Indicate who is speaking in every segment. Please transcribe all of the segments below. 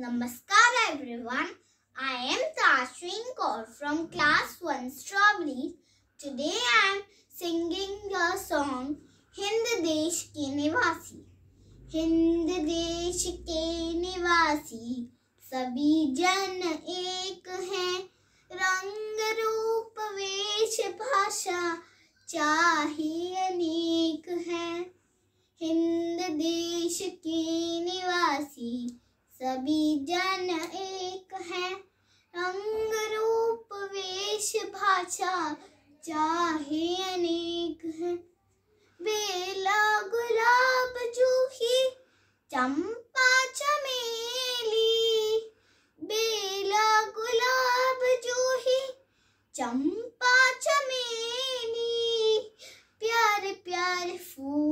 Speaker 1: Namaskar everyone. I am Tashin Kaur from class 1 Strawberry. Today I am singing the song Hind देश के निवासी हिंद देश के निवासी सभी जन एक हैं रंग रूप वेश भाषा चाहे अनेक हैं हिंद देश के सभी जन एक है रंग रूप वेश भाषा चाहे अनेक है बेला गुलाब जूही चंपा चमेली बेला गुलाब जूही चंपा चमेली प्यारे प्यारे फूल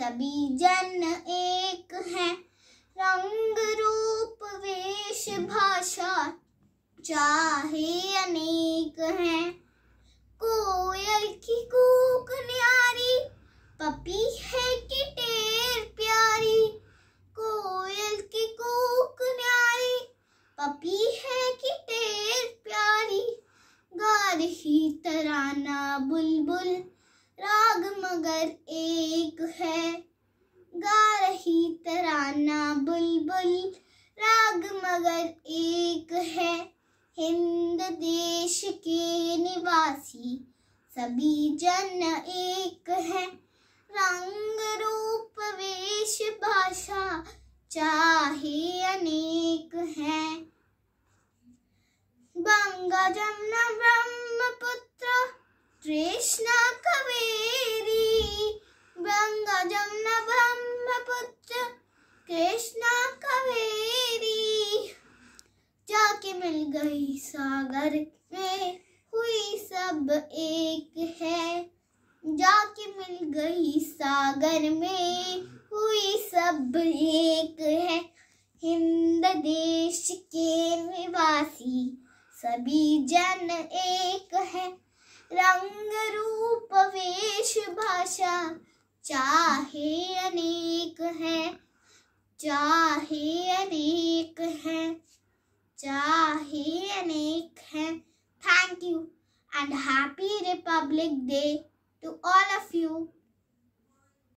Speaker 1: सभी जन एक हैं रंग रूप वेश भाषा चाहे अनेक हैं कोयल की कूक न्यारी पपी है की टेर प्यारी कोयल की कूक न्यारी पपी है की टेर प्यारी गारही रही तराना बुलबुल बुल, मगर एक है गा रही तराना बुलबुल राग मगर एक है हिंद देश के निवासी सभी जन एक है रंग रूप वेश भाषा चाहे अनेक है गंगा जमुना ब्रह्मपुत्र कृष्णा मिल गई सागर में हुई सब एक है जाके मिल गई सागर में हुई सब एक है हिंद देश के निवासी सभी जन एक है रंग रूप वेश भाषा चाहे अनेक है चाहे अनेक Thank you and happy Republic Day to all of you.